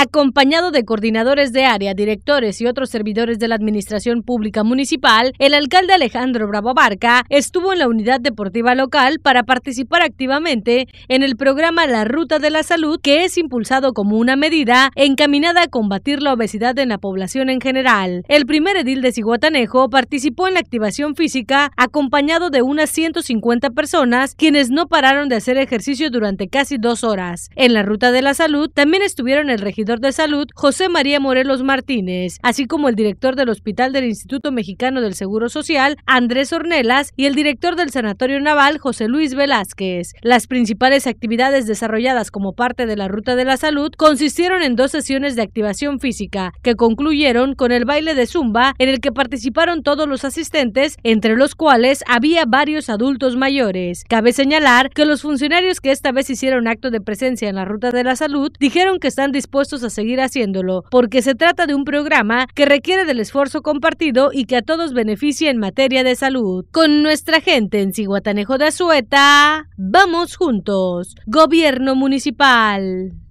acompañado de coordinadores de área, directores y otros servidores de la Administración Pública Municipal, el alcalde Alejandro Bravo Barca estuvo en la unidad deportiva local para participar activamente en el programa La Ruta de la Salud, que es impulsado como una medida encaminada a combatir la obesidad en la población en general. El primer edil de Ciguatanejo participó en la activación física acompañado de unas 150 personas, quienes no pararon de hacer ejercicio durante casi dos horas. En la Ruta de la Salud también estuvieron el regidor de salud, José María Morelos Martínez, así como el director del Hospital del Instituto Mexicano del Seguro Social, Andrés Ornelas, y el director del Sanatorio Naval, José Luis Velázquez. Las principales actividades desarrolladas como parte de la Ruta de la Salud consistieron en dos sesiones de activación física, que concluyeron con el baile de Zumba, en el que participaron todos los asistentes, entre los cuales había varios adultos mayores. Cabe señalar que los funcionarios que esta vez hicieron acto de presencia en la Ruta de la Salud dijeron que están dispuestos a seguir haciéndolo, porque se trata de un programa que requiere del esfuerzo compartido y que a todos beneficia en materia de salud. Con nuestra gente en Ciguatanejo de Azueta, vamos juntos. Gobierno Municipal.